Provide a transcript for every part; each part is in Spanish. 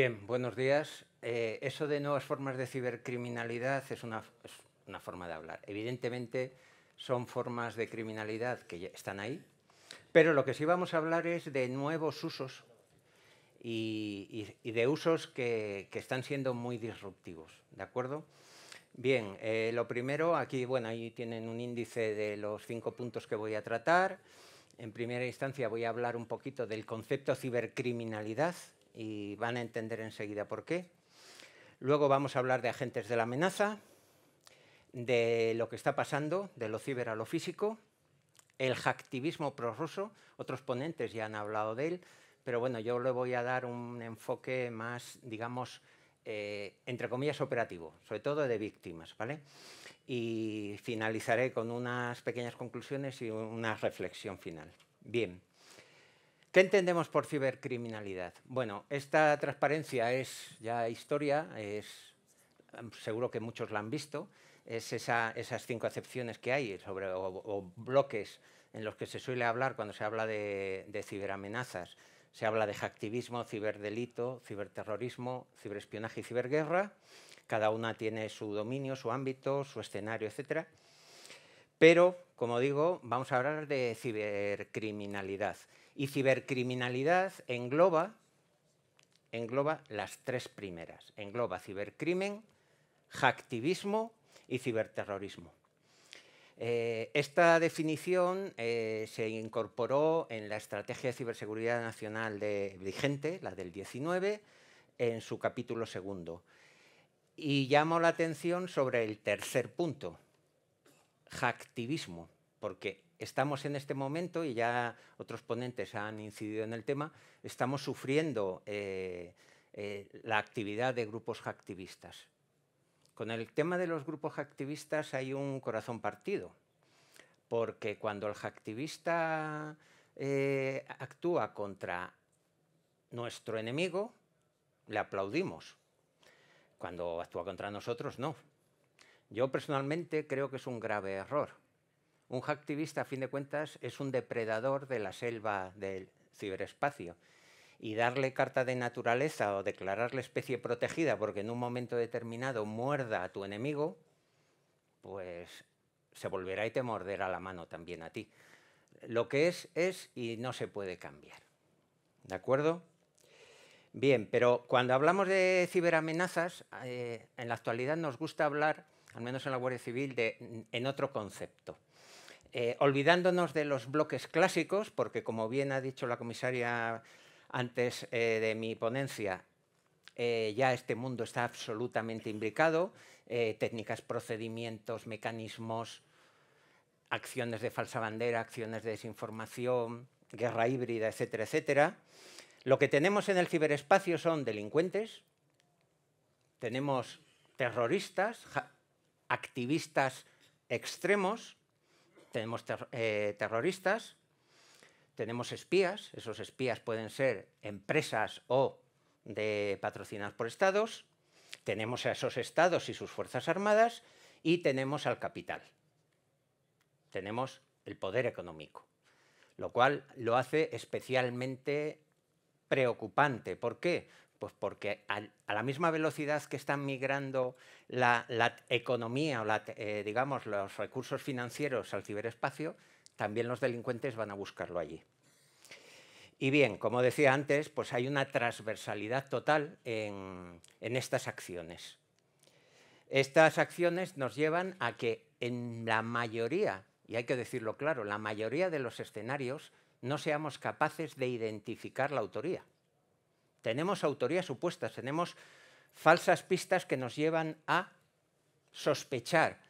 Bien, buenos días. Eh, eso de nuevas formas de cibercriminalidad es una, forma de hablar. Evidentemente son formas de criminalidad que ya están ahí, pero lo que sí vamos a hablar es de nuevos usos y, de usos que, están siendo muy disruptivos, ¿de acuerdo? Bien, eh, lo primero, aquí, bueno, ahí tienen un índice de los cinco puntos que voy a tratar. En primera instancia voy a hablar un poquito del concepto cibercriminalidad, y van a entender enseguida por qué. Luego vamos a hablar de agentes de la amenaza, de lo que está pasando, de lo ciber a lo físico, el hacktivismo prorruso, otros ponentes ya han hablado de él, pero bueno, yo le voy a dar un enfoque más, digamos, eh, entre comillas, operativo, sobre todo de víctimas, ¿vale? Y finalizaré con unas pequeñas conclusiones y una reflexión final. Bien. ¿Qué entendemos por cibercriminalidad? Bueno, esta transparencia es ya historia, es, mm, seguro que muchos la han visto, es esas cinco acepciones que hay sobre, o, bloques en los que se suele hablar cuando se habla de, de ciberamenazas. Se habla de hacktivismo, ciberdelito, ciberterrorismo, ciberespionaje y ciberguerra. Cada una tiene su dominio, su ámbito, su escenario, etc. Pero, como digo, vamos a hablar de cibercriminalidad. Y cibercriminalidad engloba, engloba las tres primeras. Engloba cibercrimen, hacktivismo y ciberterrorismo. Eh, esta definición eh, se incorporó en la Estrategia de Ciberseguridad Nacional de, vigente, la del 19, en su capítulo segundo. Y llamo la atención sobre el tercer punto, hacktivismo porque estamos en este momento, y ya otros ponentes han incidido en el tema, estamos sufriendo eh, eh, la actividad de grupos hacktivistas. Con el tema de los grupos hacktivistas hay un corazón partido, porque cuando el hacktivista eh, actúa contra nuestro enemigo, le aplaudimos. Cuando actúa contra nosotros, no. Yo personalmente creo que es un grave error, un hacktivista, a fin de cuentas, es un depredador de la selva del ciberespacio. Y darle carta de naturaleza o declararle especie protegida porque en un momento determinado muerda a tu enemigo, pues se volverá y te morderá la mano también a ti. Lo que es, es y no se puede cambiar. ¿De acuerdo? Bien, pero cuando hablamos de ciberamenazas, eh, en la actualidad nos gusta hablar, al menos en la Guardia Civil, de, en otro concepto. Eh, olvidándonos de los bloques clásicos, porque como bien ha dicho la comisaria antes eh, de mi ponencia, eh, ya este mundo está absolutamente imbricado, técnicas, procedimientos, mecanismos, acciones de falsa bandera, acciones de desinformación, guerra híbrida, etcétera, etcétera. Lo que tenemos en el ciberespacio son delincuentes, tenemos terroristas, activistas extremos, tenemos eh, terroristas, tenemos espías, esos espías pueden ser empresas o de patrocinados por estados, tenemos a esos estados y sus fuerzas armadas y tenemos al capital. Tenemos el poder económico, lo cual lo hace especialmente preocupante. ¿Por qué? Pues porque a, la misma velocidad que están migrando la, economía o eh, digamos, los recursos financieros al ciberespacio, también los delincuentes van a buscarlo allí. Y bien, como decía antes, pues hay una transversalidad total en estas acciones. Estas acciones nos llevan a que en la mayoría, y hay que decirlo claro, la mayoría de los escenarios no seamos capaces de identificar la autoría. Tenemos autorías supuestas, tenemos falsas pistas que nos llevan a sospechar,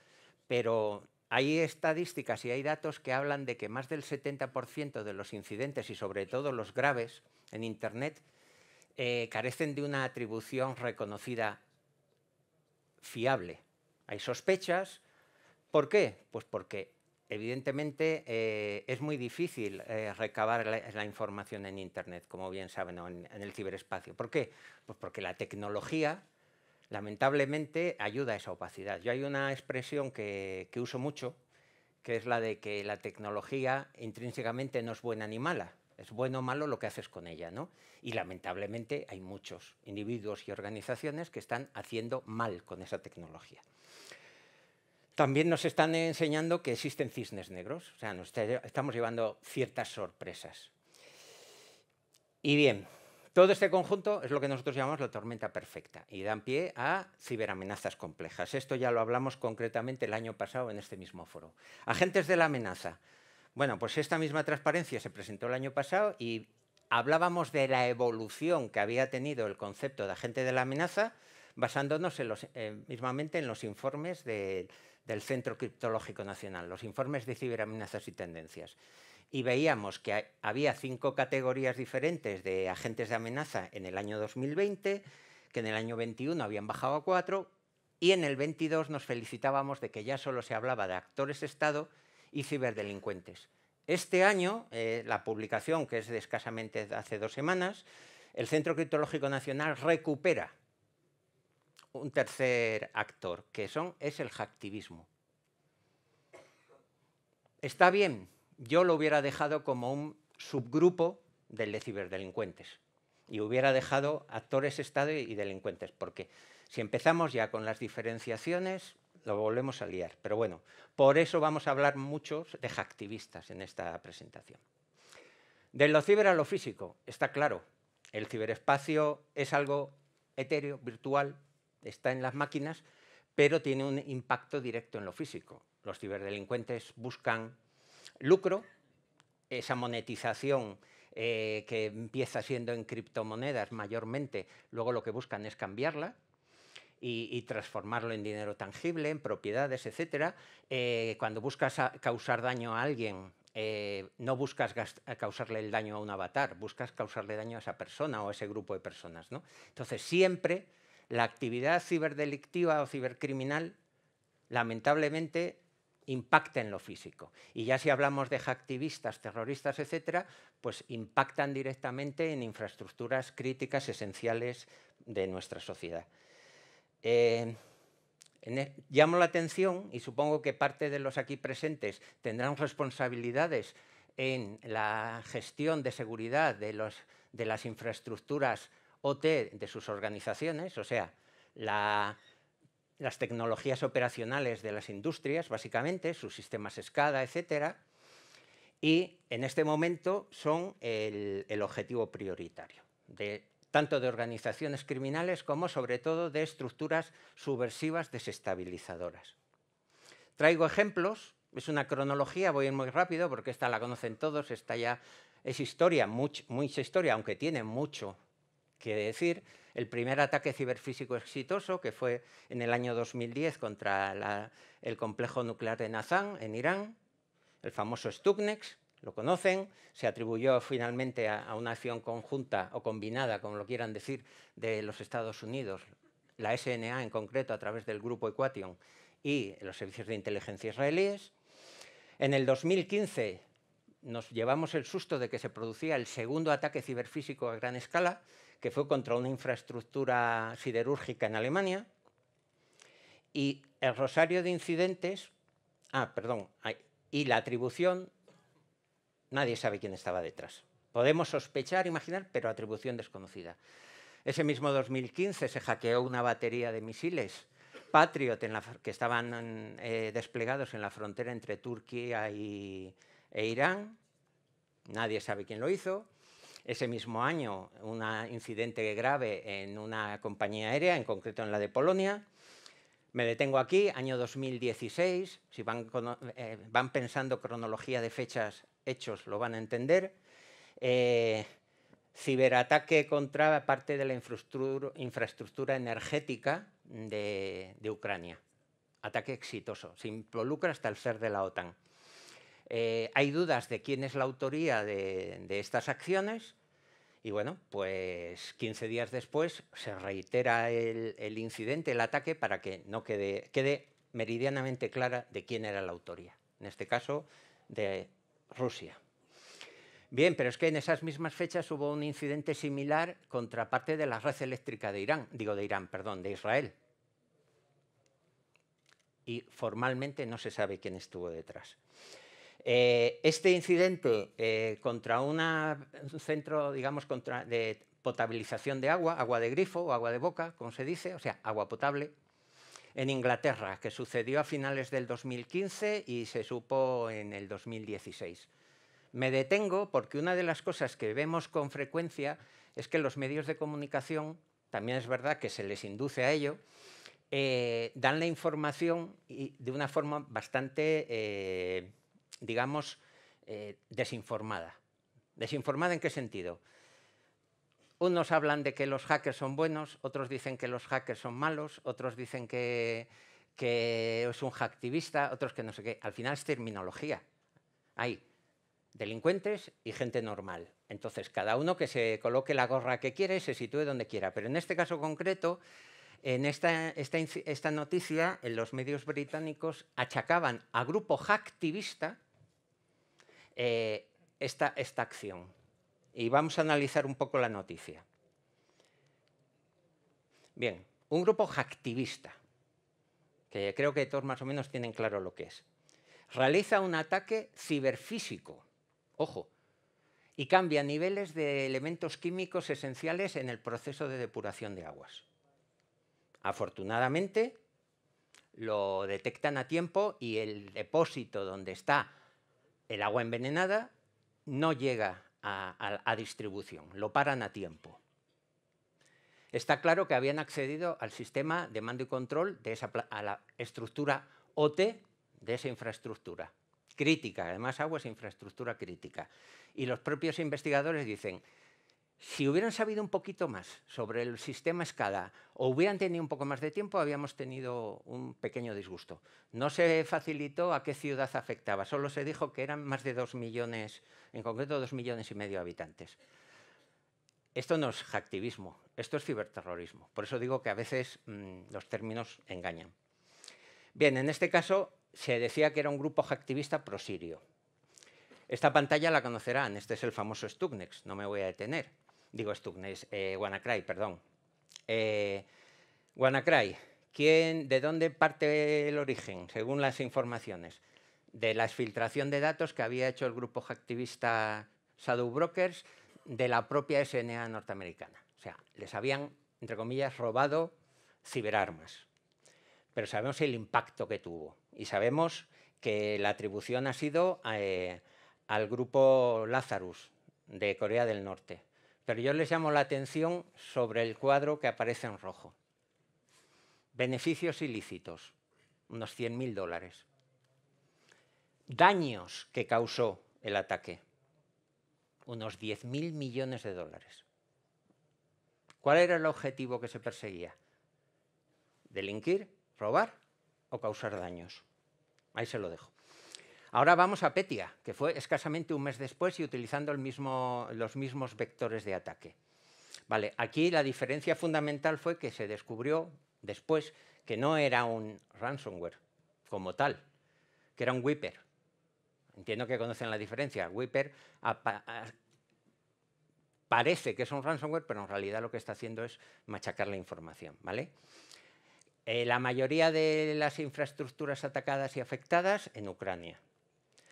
pero hay estadísticas y hay datos que hablan de que más del 70% de los incidentes y sobre todo los graves en Internet eh, carecen de una atribución reconocida fiable. Hay sospechas. ¿Por qué? Pues porque evidentemente eh, es muy difícil eh, recabar la, información en Internet, como bien saben, en, el ciberespacio. ¿Por qué? Pues porque la tecnología, lamentablemente, ayuda a esa opacidad. Yo hay una expresión que, uso mucho, que es la de que la tecnología intrínsecamente no es buena ni mala. Es bueno o malo lo que haces con ella, ¿no? Y lamentablemente hay muchos individuos y organizaciones que están haciendo mal con esa tecnología. También nos están enseñando que existen cisnes negros, o sea, nos estamos llevando ciertas sorpresas. Y bien, todo este conjunto es lo que nosotros llamamos la tormenta perfecta y dan pie a ciberamenazas complejas. Esto ya lo hablamos concretamente el año pasado en este mismo foro. Agentes de la amenaza. Bueno, pues esta misma transparencia se presentó el año pasado y hablábamos de la evolución que había tenido el concepto de agente de la amenaza basándonos eh, mismamente en los informes de, del Centro Criptológico Nacional, los informes de ciberamenazas y tendencias. Y veíamos que había cinco categorías diferentes de agentes de amenaza en el año 2020, que en el año 21 habían bajado a cuatro, y en el 22 nos felicitábamos de que ya solo se hablaba de actores Estado y ciberdelincuentes. Este año, eh, la publicación, que es de escasamente hace dos semanas, el Centro Criptológico Nacional recupera un tercer actor, que son, es el hacktivismo. Está bien, yo lo hubiera dejado como un subgrupo del de ciberdelincuentes y hubiera dejado actores Estado y delincuentes, porque si empezamos ya con las diferenciaciones, lo volvemos a liar. Pero bueno, por eso vamos a hablar muchos de hacktivistas en esta presentación. De lo ciber a lo físico, está claro, el ciberespacio es algo etéreo, virtual, está en las máquinas, pero tiene un impacto directo en lo físico. Los ciberdelincuentes buscan lucro, esa monetización eh, que empieza siendo en criptomonedas mayormente, luego lo que buscan es cambiarla, y, transformarlo en dinero tangible, en propiedades, etc. Eh, cuando buscas causar daño a alguien, eh, no buscas causarle el daño a un avatar, buscas causarle daño a esa persona o a ese grupo de personas. ¿no? Entonces, siempre la actividad ciberdelictiva o cibercriminal lamentablemente impacta en lo físico. Y ya si hablamos de hacktivistas, terroristas, etc., pues impactan directamente en infraestructuras críticas esenciales de nuestra sociedad. Eh, e, llamo la atención, y supongo que parte de los aquí presentes tendrán responsabilidades en la gestión de seguridad de las infraestructuras OT de sus organizaciones, o sea, las tecnologías operacionales de las industrias, básicamente, sus sistemas SCADA, etc. Y en este momento son el, objetivo prioritario, tanto de organizaciones criminales como, sobre todo, de estructuras subversivas desestabilizadoras. Traigo ejemplos, es una cronología, voy muy rápido porque esta la conocen todos, esta ya es historia, mucha historia, aunque tiene mucho Quiere decir, el primer ataque ciberfísico exitoso, que fue en el año 2010 contra el complejo nuclear de Nazan, en Irán, el famoso Stuknex, lo conocen, se atribuyó finalmente a, a, una acción conjunta o combinada, como lo quieran decir, de los Estados Unidos, la SNA en concreto a través del grupo Equation y los servicios de inteligencia israelíes. En el 2015 nos llevamos el susto de que se producía el segundo ataque ciberfísico a gran escala, que fue contra una infraestructura siderúrgica en Alemania. Y el rosario de incidentes, ah, perdón, y la atribución, nadie sabe quién estaba detrás. Podemos sospechar, imaginar, pero atribución desconocida. Ese mismo 2015 se hackeó una batería de misiles Patriot que estaban eh, desplegados en la frontera entre Turquía y, e Irán. Nadie sabe quién lo hizo. Ese mismo año, un incidente grave en una compañía aérea, en concreto en la de Polonia. Me detengo aquí, año 2016. Si eh, van, pensando cronología de fechas, hechos, lo van a entender. Eh, ciberataque contra parte de la infraestructura, energética de, de Ucrania. Ataque exitoso. Se involucra hasta el ser de la OTAN. Eh, hay dudas de quién es la autoría de, estas acciones y bueno, pues 15 días después se reitera el, incidente, el ataque, para que no quede, quede meridianamente clara de quién era la autoría, en este caso de Rusia. Bien, pero es que en esas mismas fechas hubo un incidente similar contra parte de la red eléctrica de Irán, digo de Irán, perdón, de Israel. Y formalmente no se sabe quién estuvo detrás. Eh, este incidente eh, contra una, un centro, digamos, contra, de potabilización de agua, agua de grifo o agua de boca, como se dice, o sea, agua potable, en Inglaterra, que sucedió a finales del 2015 y se supo en el 2016. Me detengo porque una de las cosas que vemos con frecuencia es que los medios de comunicación, también es verdad que se les induce a ello, eh, dan la información y de una forma bastante digamos, eh, desinformada. ¿Desinformada en qué sentido? Unos hablan de que los hackers son buenos, otros dicen que los hackers son malos, otros dicen que, es un hacktivista, otros que no sé qué. Al final es terminología. Hay delincuentes y gente normal. Entonces, cada uno que se coloque la gorra que quiere se sitúe donde quiera. Pero en este caso concreto, en esta, esta noticia, en los medios británicos achacaban a grupo hacktivista eh, esta, esta acción. Y vamos a analizar un poco la noticia. Bien, un grupo hacktivista, que creo que todos más o menos tienen claro lo que es, realiza un ataque ciberfísico, ojo, y cambia niveles de elementos químicos esenciales en el proceso de depuración de aguas. Afortunadamente, lo detectan a tiempo y el depósito donde está el agua envenenada no llega a, distribución, lo paran a tiempo. Está claro que habían accedido al sistema de mando y control de esa, a la estructura OT de esa infraestructura crítica, además agua es infraestructura crítica. Y los propios investigadores dicen, si hubieran sabido un poquito más sobre el sistema escala o hubieran tenido un poco más de tiempo, habíamos tenido un pequeño disgusto. No se facilitó a qué ciudad afectaba, solo se dijo que eran más de dos millones, en concreto dos millones y medio de habitantes. Esto no es hacktivismo, esto es ciberterrorismo. Por eso digo que a veces mm, los términos engañan. Bien, en este caso se decía que era un grupo hacktivista prosirio. Esta pantalla la conocerán, este es el famoso Stuxnet, no me voy a detener digo Stuxnet, eh, WannaCry, perdón. Eh, WannaCry, ¿quién, ¿de dónde parte el origen, según las informaciones? De la filtración de datos que había hecho el grupo activista Shadow Brokers de la propia SNA norteamericana. O sea, les habían, entre comillas, robado ciberarmas. Pero sabemos el impacto que tuvo y sabemos que la atribución ha sido eh, al grupo Lazarus de Corea del Norte pero yo les llamo la atención sobre el cuadro que aparece en rojo. Beneficios ilícitos, unos 100.000 dólares. Daños que causó el ataque, unos 10.000 millones de dólares. ¿Cuál era el objetivo que se perseguía? ¿Delinquir, robar o causar daños? Ahí se lo dejo. Ahora vamos a Petia, que fue escasamente un mes después y utilizando los mismos vectores de ataque. Vale, aquí la diferencia fundamental fue que se descubrió después que no era un ransomware como tal, que era un whipper. Entiendo que conocen la diferencia. Whipper parece que es un ransomware, pero en realidad lo que está haciendo es machacar la información. ¿vale? Eh, la mayoría de las infraestructuras atacadas y afectadas en Ucrania.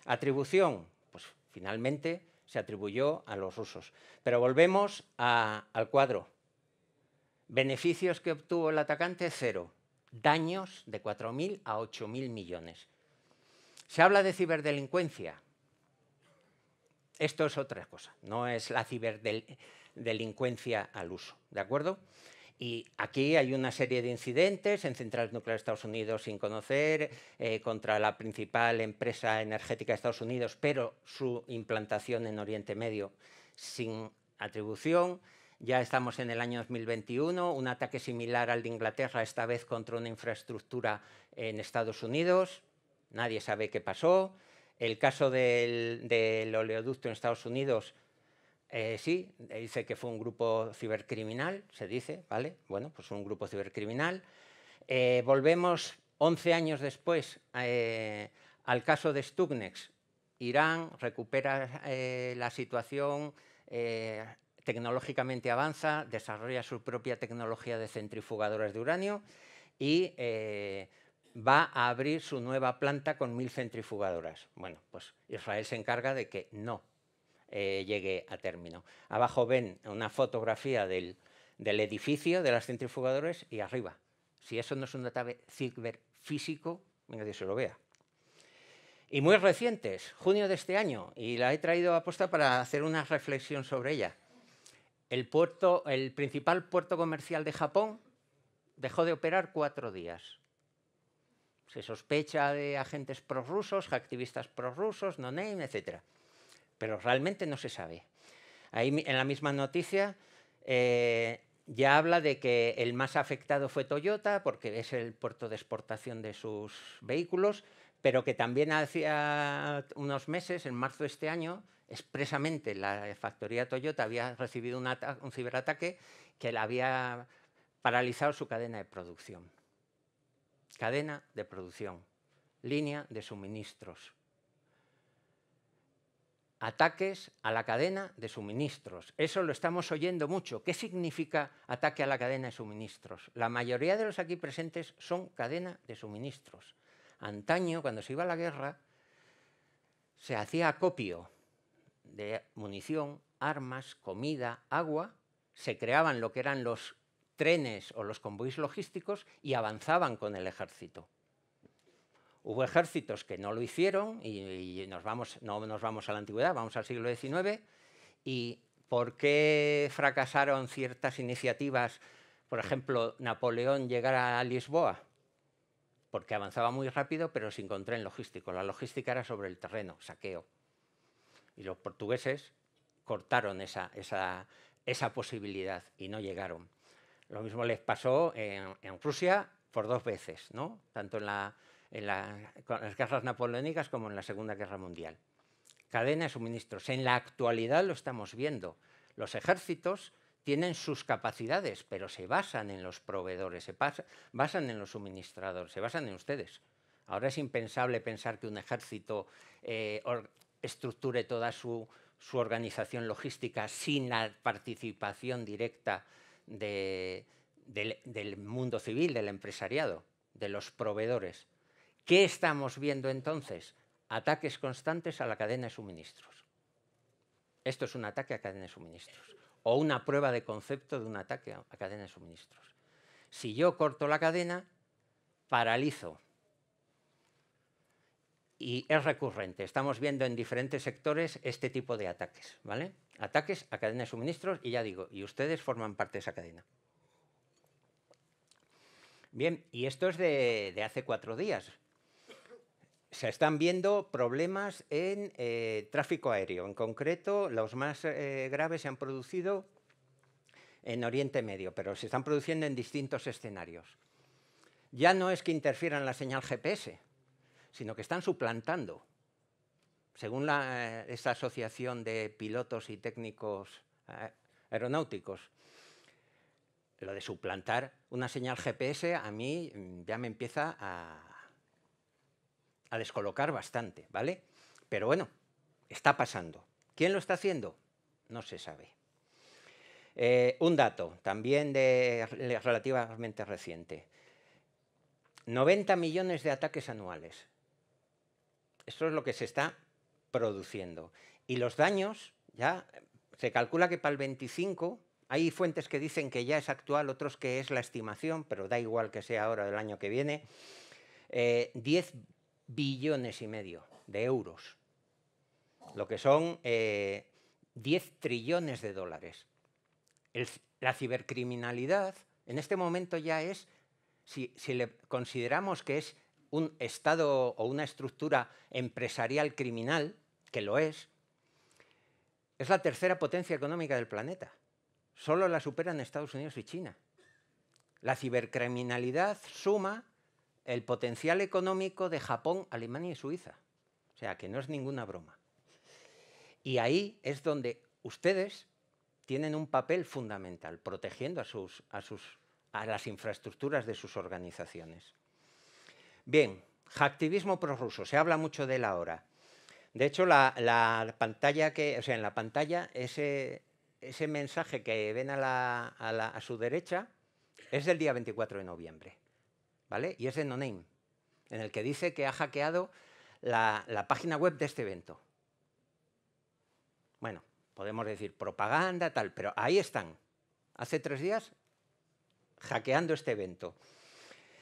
Atribución, pues finalmente se atribuyó a los rusos. Pero volvemos al cuadro. Beneficios que obtuvo el atacante, cero. Daños de 4.000 a 8.000 millones. Se habla de ciberdelincuencia. Esto es otra cosa, no es la ciberdelincuencia al uso, ¿de acuerdo? Y aquí hay una serie de incidentes en centrales nucleares de Estados Unidos sin conocer, eh, contra la principal empresa energética de Estados Unidos, pero su implantación en Oriente Medio sin atribución. Ya estamos en el año 2021, un ataque similar al de Inglaterra, esta vez contra una infraestructura en Estados Unidos. Nadie sabe qué pasó. El caso del, del oleoducto en Estados Unidos eh, sí, dice que fue un grupo cibercriminal, se dice, ¿vale? Bueno, pues un grupo cibercriminal. Eh, volvemos 11 años después eh, al caso de Stuxnet. Irán recupera la situación, tecnológicamente avanza, desarrolla su propia tecnología de centrifugadoras de uranio y va a abrir su nueva planta con mil centrifugadoras. Bueno, pues Israel se encarga de que no eh, llegue a término. Abajo ven una fotografía del, edificio de las centrifugadoras y arriba. Si eso no es un data ciberfísico, nadie se lo vea. Y muy recientes, junio de este año, y la he traído a posta para hacer una reflexión sobre ella. El, puerto, el principal puerto comercial de Japón dejó de operar cuatro días. Se sospecha de agentes prorrusos, activistas prorrusos, no name, etcétera pero realmente no se sabe. Ahí en la misma noticia eh, ya habla de que el más afectado fue Toyota, porque es el puerto de exportación de sus vehículos, pero que también hacía unos meses, en marzo de este año, expresamente la factoría Toyota había recibido un, un ciberataque que la había paralizado su cadena de producción. Cadena de producción, línea de suministros ataques a la cadena de suministros. Eso lo estamos oyendo mucho. ¿Qué significa ataque a la cadena de suministros? La mayoría de los aquí presentes son cadena de suministros. Antaño, cuando se iba a la guerra, se hacía acopio de munición, armas, comida, agua, se creaban lo que eran los trenes o los convoys logísticos y avanzaban con el ejército. Hubo ejércitos que no lo hicieron y, nos vamos, no nos vamos a la antigüedad, vamos al siglo XIX. ¿Y por qué fracasaron ciertas iniciativas? Por ejemplo, Napoleón llegar a Lisboa, porque avanzaba muy rápido, pero se encontró en logístico. La logística era sobre el terreno, saqueo. Y los portugueses cortaron esa, esa, esa posibilidad y no llegaron. Lo mismo les pasó en, en Rusia por dos veces, ¿no? tanto en la en, las guerras napoleónicas como en la Segunda Guerra Mundial. Cadena de suministros. En la actualidad lo estamos viendo. Los ejércitos tienen sus capacidades, pero se basan en los proveedores, se basan en los suministradores, se basan en ustedes. Ahora es impensable pensar que un ejército eh, estructure toda su, organización logística sin la participación directa del mundo civil, del empresariado, de los proveedores. ¿Qué estamos viendo entonces? Ataques constantes a la cadena de suministros. Esto es un ataque a cadena de suministros o una prueba de concepto de un ataque a cadena de suministros. Si yo corto la cadena, paralizo. Y es recurrente. Estamos viendo en diferentes sectores este tipo de ataques, ¿vale? Ataques a cadena de suministros y ya digo, y ustedes forman parte de esa cadena. Bien, y esto es de hace cuatro días se están viendo problemas en eh, tráfico aéreo. En concreto, los más eh, graves se han producido en Oriente Medio, pero se están produciendo en distintos escenarios. Ya no es que interfieran la señal GPS, sino que están suplantando. Según eh, esta asociación de pilotos y técnicos aeronáuticos, lo de suplantar una señal GPS a mí mm, ya me empieza a, a descolocar bastante, ¿vale? Pero bueno, está pasando. ¿Quién lo está haciendo? No se sabe. Eh, un dato, también de, relativamente reciente. 90 millones de ataques anuales. Esto es lo que se está produciendo. Y los daños, ya se calcula que para el 25, hay fuentes que dicen que ya es actual, otros que es la estimación, pero da igual que sea ahora o el año que viene, eh, 10 billones y medio de euros, lo que son 10 eh, trillones de dólares. la cibercriminalidad en este momento ya es, si, si le consideramos que es un Estado o una estructura empresarial criminal, que lo es, es la tercera potencia económica del planeta. Solo la superan Estados Unidos y China. La cibercriminalidad suma el potencial económico de Japón, Alemania y Suiza. O sea, que no es ninguna broma. Y ahí es donde ustedes tienen un papel fundamental, protegiendo a, sus, a, sus, a las infraestructuras de sus organizaciones. Bien, hacktivismo prorruso, se habla mucho de él ahora. De hecho, la, pantalla que, sea, en la pantalla ese, ese mensaje que ven a, a su derecha es del día 24 de noviembre. Y es de NoName, en el que dice que ha hackeado la, página web de este evento. Bueno, podemos decir propaganda, tal, pero ahí están. Hace tres días hackeando este evento.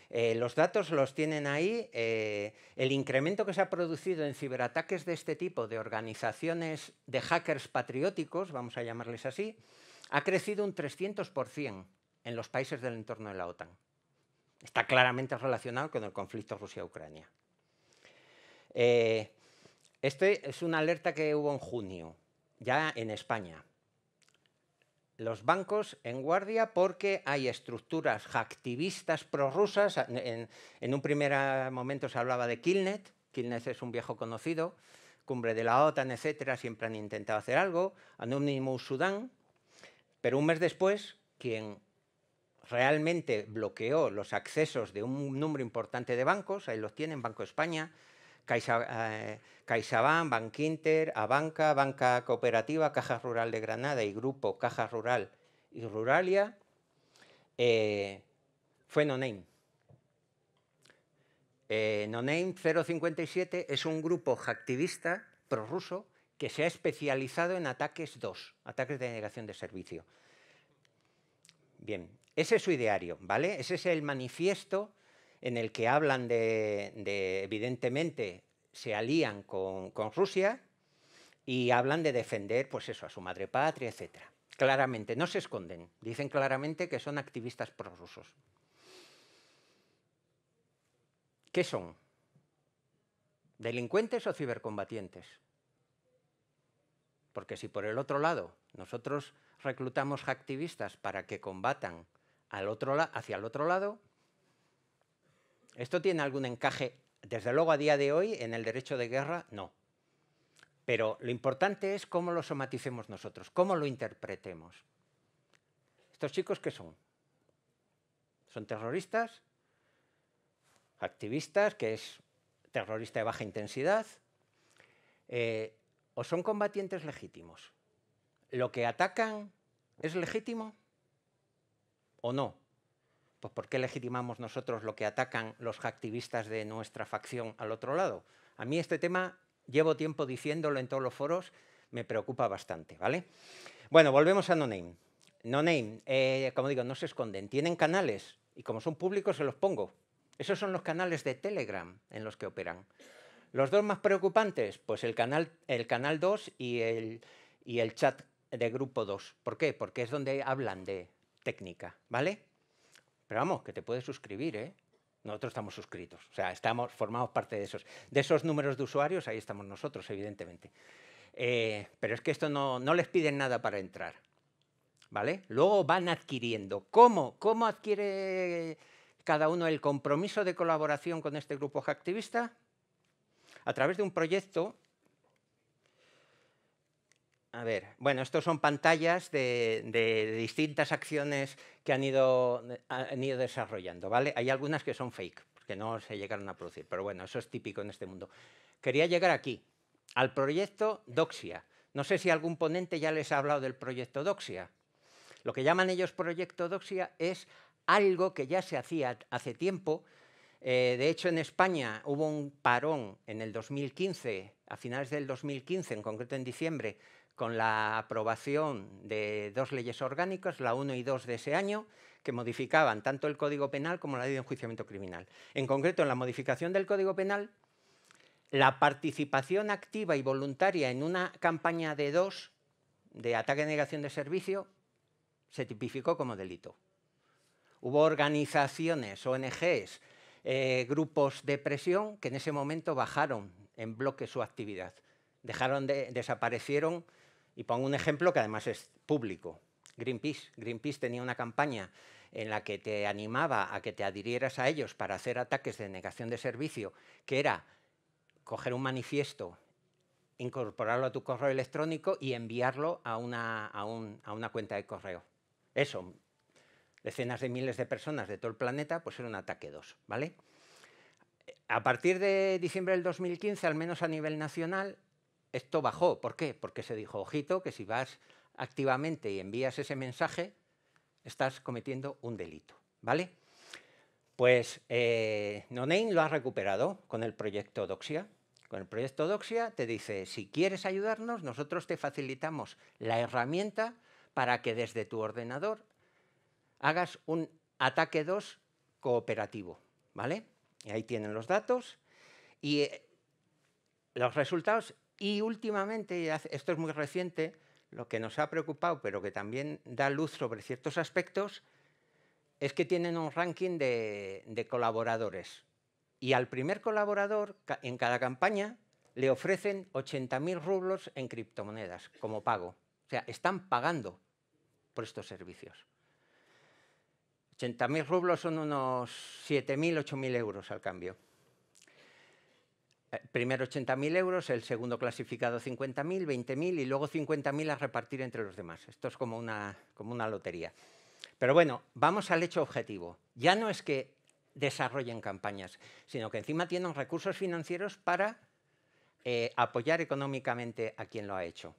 Eh, los datos los tienen ahí. Eh, el incremento que se ha producido en ciberataques de este tipo, de organizaciones de hackers patrióticos, vamos a llamarles así, ha crecido un 300% en los países del entorno de la OTAN. Está claramente relacionado con el conflicto Rusia-Ucrania. Eh, este es una alerta que hubo en junio, ya en España. Los bancos en guardia porque hay estructuras activistas prorrusas. En, en un primer momento se hablaba de Kilnet. Kilnet es un viejo conocido. Cumbre de la OTAN, etcétera, siempre han intentado hacer algo. anónimo Sudán. Pero un mes después, quien realmente bloqueó los accesos de un número importante de bancos, ahí los tienen, Banco España, Caixa, eh, CaixaBank, Abanca, Banca Cooperativa, Caja Rural de Granada y Grupo Caja Rural y Ruralia, eh, fue Noname. Eh, Noname 057 es un grupo hacktivista prorruso que se ha especializado en ataques 2, ataques de negación de servicio. Bien, ese es su ideario, ¿vale? Ese es el manifiesto en el que hablan de, evidentemente, se alían con, con, Rusia y hablan de defender, pues eso, a su madre patria, etc. Claramente, no se esconden, dicen claramente que son activistas prorrusos. ¿Qué son? ¿Delincuentes o cibercombatientes? Porque si por el otro lado nosotros reclutamos activistas para que combatan hacia el otro lado. ¿Esto tiene algún encaje? Desde luego a día de hoy en el derecho de guerra no. Pero lo importante es cómo lo somaticemos nosotros, cómo lo interpretemos. ¿Estos chicos qué son? ¿Son terroristas? ¿Activistas, que es terrorista de baja intensidad? Eh, ¿O son combatientes legítimos? ¿Lo que atacan es legítimo? o no? Pues ¿por qué legitimamos nosotros lo que atacan los activistas de nuestra facción al otro lado? A mí este tema, llevo tiempo diciéndolo en todos los foros, me preocupa bastante, ¿vale? Bueno, volvemos a No Name. No Name, eh, como digo, no se esconden, tienen canales y como son públicos se los pongo. Esos son los canales de Telegram en los que operan. Los dos más preocupantes, pues el canal, el canal 2 y el, y el chat de grupo 2. ¿Por qué? Porque es donde hablan de técnica, ¿vale? Pero vamos, que te puedes suscribir, ¿eh? Nosotros estamos suscritos, o sea, estamos, formamos parte de esos. De esos números de usuarios, ahí estamos nosotros, evidentemente. Eh, pero es que esto no, no, les piden nada para entrar, ¿vale? Luego van adquiriendo. ¿Cómo? ¿Cómo adquiere cada uno el compromiso de colaboración con este grupo activista? A través de un proyecto a ver, bueno, estos son pantallas de, distintas acciones que han ido, desarrollando, ¿vale? Hay algunas que son fake, que no se llegaron a producir, pero bueno, eso es típico en este mundo. Quería llegar aquí, al proyecto Doxia. No sé si algún ponente ya les ha hablado del proyecto Doxia. Lo que llaman ellos proyecto Doxia es algo que ya se hacía hace tiempo. Eh, de hecho, en España hubo un parón en el 2015, a finales del 2015, en concreto en diciembre, con la aprobación de dos leyes orgánicas, la 1 y 2 de ese año, que modificaban tanto el Código Penal como la Ley de Enjuiciamiento Criminal. En concreto, en la modificación del Código Penal, la participación activa y voluntaria en una campaña de dos de ataque y negación de servicio se tipificó como delito. Hubo organizaciones, ONGs, eh, grupos de presión que en ese momento bajaron en bloque su actividad. Dejaron de, desaparecieron y pongo un ejemplo que además es público. Greenpeace. Greenpeace tenía una campaña en la que te animaba a que te adhirieras a ellos para hacer ataques de negación de servicio, que era coger un manifiesto, incorporarlo a tu correo electrónico y enviarlo a una, a, una cuenta de correo. Eso, decenas de miles de personas de todo el planeta, pues era un ataque 2, ¿vale? A partir de diciembre del 2015, al menos a nivel nacional, esto bajó. ¿Por qué? Porque se dijo, ojito, que si vas activamente y envías ese mensaje, estás cometiendo un delito. ¿Vale? Pues eh, lo ha recuperado con el proyecto Doxia. Con el proyecto Doxia te dice, si quieres ayudarnos, nosotros te facilitamos la herramienta para que desde tu ordenador hagas un ataque 2 cooperativo. ¿Vale? Y ahí tienen los datos. Y eh, los resultados y últimamente, esto es muy reciente, lo que nos ha preocupado, pero que también da luz sobre ciertos aspectos, es que tienen un ranking de, colaboradores. Y al primer colaborador, en cada campaña, le ofrecen 80.000 rublos en criptomonedas como pago. O sea, están pagando por estos servicios. 80.000 rublos son unos 7.000, 8.000 euros al cambio. Eh, primero 80.000 euros, el segundo clasificado 50.000, 20.000 y luego 50.000 a repartir entre los demás. Esto es como una, como una lotería. Pero bueno, vamos al hecho objetivo. Ya no es que desarrollen campañas, sino que encima tienen recursos financieros para eh, apoyar económicamente a quien lo ha hecho.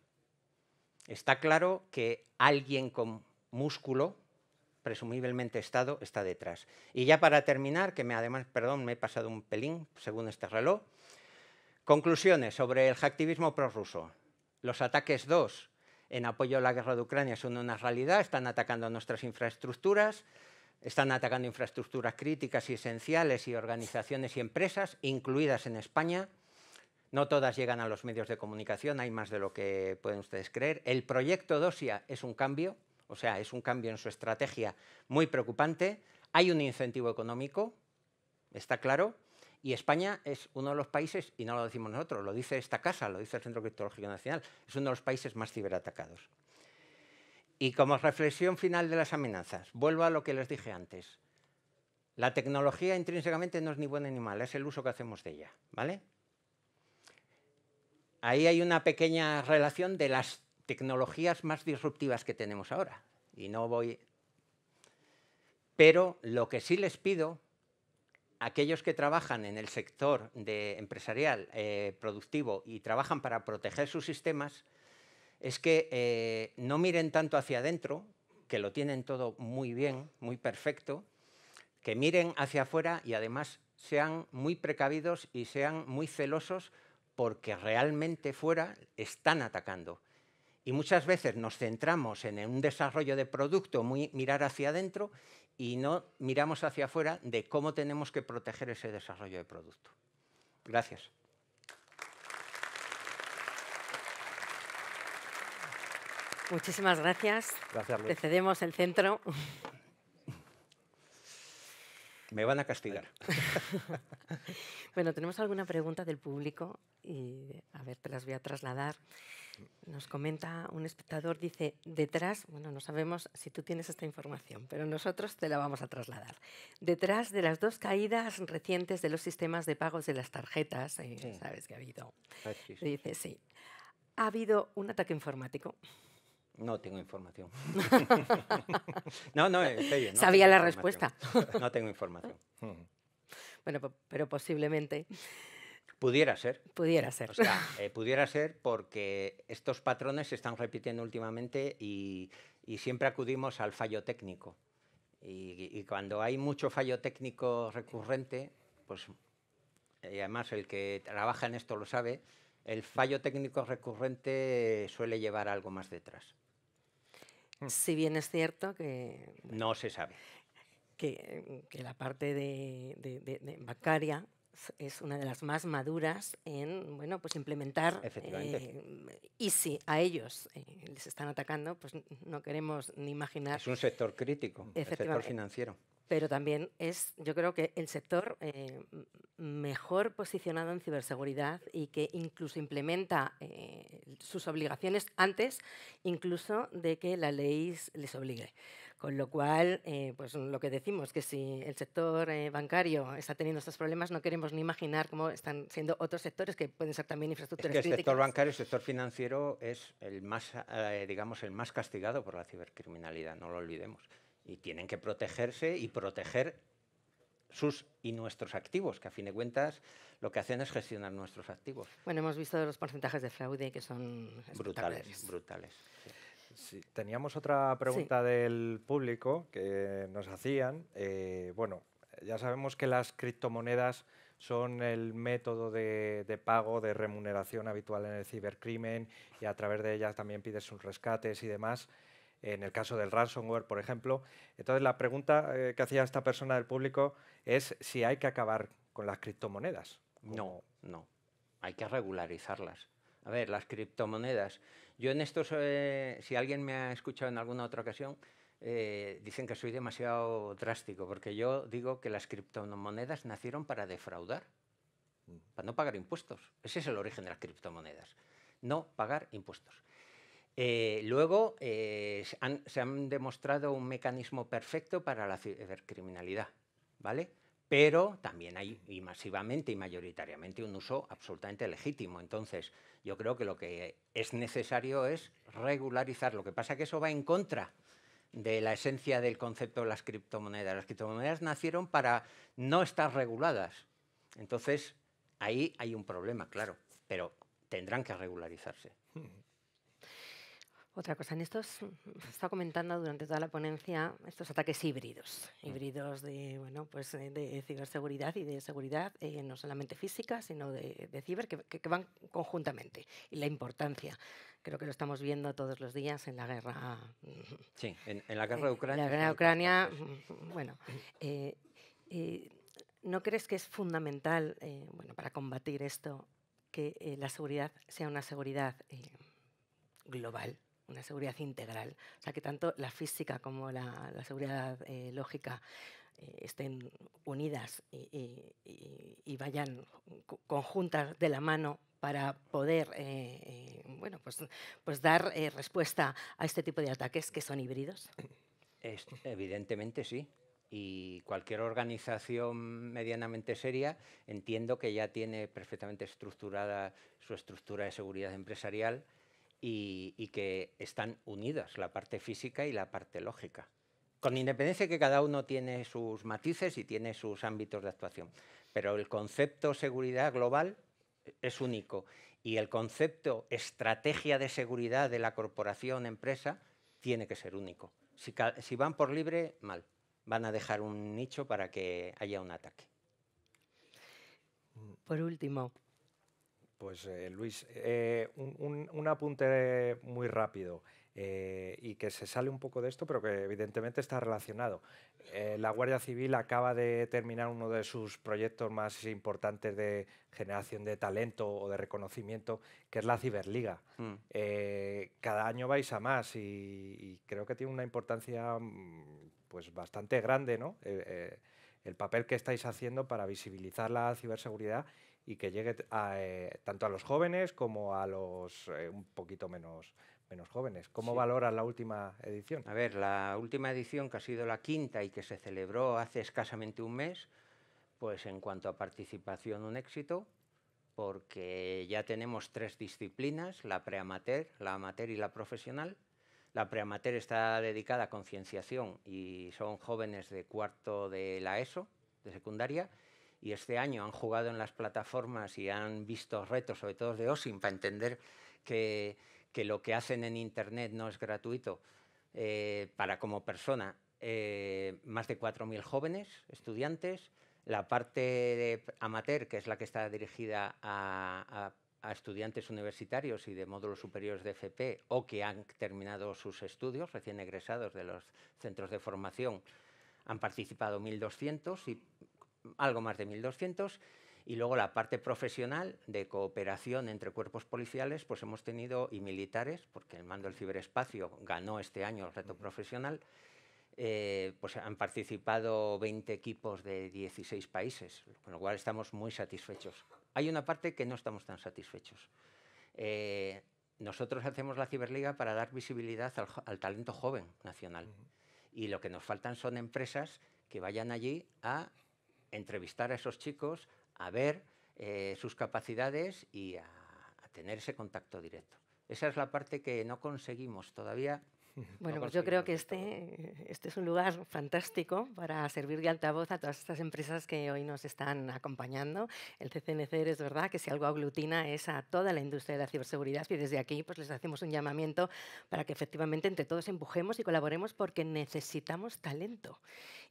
Está claro que alguien con músculo, presumiblemente Estado, está detrás. Y ya para terminar, que me, además, perdón, me he pasado un pelín según este reloj, Conclusiones sobre el hacktivismo prorruso. Los ataques 2 en apoyo a la guerra de Ucrania son una realidad, están atacando nuestras infraestructuras, están atacando infraestructuras críticas y esenciales y organizaciones y empresas, incluidas en España. No todas llegan a los medios de comunicación, hay más de lo que pueden ustedes creer. El proyecto DOSIA es un cambio, o sea, es un cambio en su estrategia muy preocupante. Hay un incentivo económico, está claro. Y España es uno de los países, y no lo decimos nosotros, lo dice esta casa, lo dice el Centro Criptológico Nacional, es uno de los países más ciberatacados. Y como reflexión final de las amenazas, vuelvo a lo que les dije antes. La tecnología intrínsecamente no es ni buena ni mala, es el uso que hacemos de ella, ¿vale? Ahí hay una pequeña relación de las tecnologías más disruptivas que tenemos ahora. Y no voy... Pero lo que sí les pido aquellos que trabajan en el sector de empresarial eh, productivo y trabajan para proteger sus sistemas es que eh, no miren tanto hacia adentro, que lo tienen todo muy bien, muy perfecto, que miren hacia afuera y además sean muy precavidos y sean muy celosos porque realmente fuera están atacando. Y muchas veces nos centramos en un desarrollo de producto, muy mirar hacia adentro, y no miramos hacia afuera de cómo tenemos que proteger ese desarrollo de producto. Gracias. Muchísimas gracias. Gracias, Te cedemos el centro. Me van a castigar. bueno, tenemos alguna pregunta del público y a ver, te las voy a trasladar nos comenta un espectador, dice, detrás, bueno, no sabemos si tú tienes esta información, pero nosotros te la vamos a trasladar. Detrás de las dos caídas recientes de los sistemas de pagos de las tarjetas, eh, sabes que ha habido, ah, dice, sí, ha habido un ataque informático. No tengo información. no, no, en serio. No Sabía la respuesta. no tengo información. bueno, pero posiblemente Pudiera ser. Pudiera ser. Eh, pudiera ser porque estos patrones se están repitiendo últimamente y, siempre acudimos al fallo técnico. Y, cuando hay mucho fallo técnico recurrente, pues, y además el que trabaja en esto lo sabe, el fallo técnico recurrente suele llevar algo más detrás. Mm. Si bien es cierto que... No se sabe. Que, la parte de, de, es una de las más maduras en bueno, pues implementar. Eh, y si a ellos eh, les están atacando, pues no queremos ni imaginar. Es un sector crítico, el sector financiero. Pero también es, yo creo que el sector eh, mejor posicionado en ciberseguridad y que incluso implementa sus obligaciones antes, incluso de que la ley les obligue. Con lo cual, eh, pues lo que decimos, que si el sector eh, bancario está teniendo estos problemas, no queremos ni imaginar cómo están siendo otros sectores que pueden ser también infraestructuras es que El sector bancario, el sector financiero es el más, eh, digamos, el más castigado por la cibercriminalidad, no lo olvidemos. Y tienen que protegerse y proteger sus y nuestros activos, que a fin de cuentas lo que hacen es gestionar nuestros activos. Bueno, hemos visto los porcentajes de fraude que son brutales. Brutales. Teníamos otra pregunta del público que nos hacían. Eh, bueno, ya sabemos que las criptomonedas son el método de, pago, de remuneración habitual en el cibercrimen y a través de ellas también pides sus rescates y demás. En el caso del ransomware, por ejemplo. Entonces, la pregunta eh, que hacía esta persona del público es si hay que acabar con las criptomonedas. No, no. Hay que regularizarlas. A ver, las criptomonedas yo en esto, eh, si alguien me ha escuchado en alguna otra ocasión, eh, dicen que soy demasiado drástico, porque yo digo que las criptomonedas nacieron para defraudar, para no pagar impuestos. Ese es el origen de las criptomonedas, no pagar impuestos. Eh, luego se han demostrado un mecanismo perfecto para la cibercriminalidad, ¿vale? pero también hay y masivamente y mayoritariamente un uso absolutamente legítimo. Entonces, yo creo que lo que es necesario es regularizar. Lo que pasa es que eso va en contra de la esencia del concepto de las criptomonedas. Las criptomonedas nacieron para no estar reguladas. Entonces, ahí hay un problema, claro, pero tendrán que regularizarse. Hmm. Otra cosa, en estos, se está comentando durante toda la ponencia estos ataques híbridos, mm. híbridos de, bueno, pues eh, de ciberseguridad y de seguridad eh, no solamente física, sino de, ciber, que, van conjuntamente. Y la importancia, creo que lo estamos viendo todos los días en la guerra. Mm, sí, en, la guerra de Ucrania. Ucrania, mm, bueno. Eh, ¿No crees que es fundamental, bueno, para combatir esto, que la seguridad sea una seguridad global? una seguridad integral. O sea, que tanto la física como la, seguridad eh, lógica eh, estén unidas y, vayan conjuntas de la mano para poder eh, bueno, pues, pues dar respuesta a este tipo de ataques que son híbridos? evidentemente sí. Y cualquier organización medianamente seria entiendo que ya tiene perfectamente estructurada su estructura de seguridad empresarial y, que están unidas, la parte física y la parte lógica. Con independencia de que cada uno tiene sus matices y tiene sus ámbitos de actuación. Pero el concepto seguridad global eh, es único y el concepto estrategia de seguridad de la corporación, empresa, tiene que ser único. si, van por libre, mal. Van a dejar un nicho para que haya un ataque. Por último, pues eh, Luis, eh, un, apunte muy rápido eh, y que se sale un poco de esto, pero que evidentemente está relacionado. la Guardia Civil acaba de terminar uno de sus proyectos más importantes de generación de talento o de reconocimiento, que es la Ciberliga. Mm. cada año vais a más y, y, creo que tiene una importancia mm, pues, bastante grande, ¿no? el papel que estáis haciendo para visibilizar la ciberseguridad y que llegue eh, tanto a los jóvenes como a los eh, un poquito menos, menos jóvenes. ¿Cómo valoras la última edición? A ver, la última edición, que ha sido la quinta y que se celebró hace escasamente un mes, pues en cuanto a participación, un éxito, porque ya tenemos tres disciplinas, la preamater, la amateur y la profesional. La preamater está dedicada a concienciación y son jóvenes de cuarto de la ESO, de secundaria, y este año han jugado en las plataformas y han visto retos, sobre todo de OSIM, para entender que, lo que hacen en Internet no es gratuito eh, para como persona. Eh, más de 4.000 jóvenes estudiantes, la parte de amateur, que es la que está dirigida a, estudiantes universitarios y de módulos superiores de FP o que han terminado sus estudios, recién egresados de los centros de formación, han participado 1.200 y algo más de 1.200 y luego la parte profesional de cooperación entre cuerpos policiales, pues hemos tenido, y militares, porque el mando del ciberespacio ganó este año el reto profesional, eh, pues han participado 20 equipos de 16 países, con lo cual estamos muy satisfechos. Hay una parte que no estamos tan satisfechos. Eh, nosotros hacemos la Ciberliga para dar visibilidad al, talento joven nacional. Y lo que nos faltan son empresas que vayan allí a entrevistar a esos chicos, a ver eh, sus capacidades y a tener ese contacto directo. Esa es la parte que no conseguimos todavía Bueno, pues yo creo que este, este es un lugar fantástico para servir de altavoz a todas estas empresas que hoy nos están acompañando. El CCNC es verdad que si algo aglutina es a toda la industria de la ciberseguridad y desde aquí pues les hacemos un llamamiento para que efectivamente entre todos empujemos y colaboremos porque necesitamos talento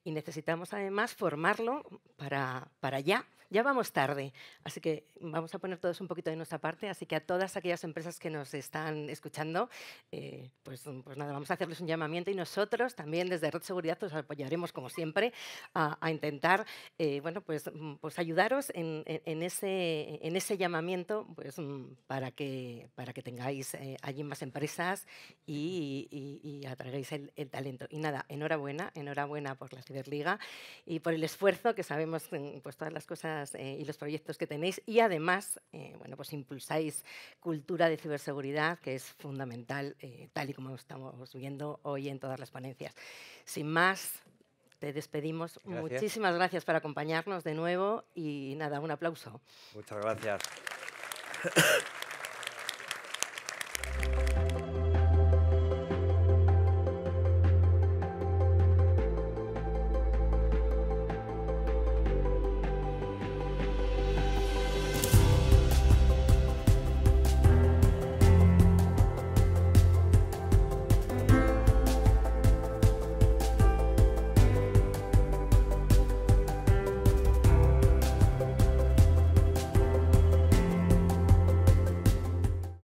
y necesitamos además formarlo para, para ya. Ya vamos tarde, así que vamos a poner todos un poquito de nuestra parte. Así que a todas aquellas empresas que nos están escuchando, eh, pues, pues nada vamos a hacerles un llamamiento y nosotros también desde Red Seguridad os apoyaremos como siempre a, intentar eh, bueno, pues, mm, pues ayudaros en, ese, en ese llamamiento pues, mm, para, que, para que tengáis eh, allí más empresas y, y, atraigáis el, talento. Y nada, enhorabuena, enhorabuena por la Ciberliga y por el esfuerzo que sabemos mm, pues, todas las cosas eh, y los proyectos que tenéis y además bueno, pues impulsáis cultura de ciberseguridad que es fundamental tal y como estamos subiendo hoy en todas las ponencias. Sin más, te despedimos. Muchísimas gracias por acompañarnos de nuevo y nada, un aplauso. Muchas gracias.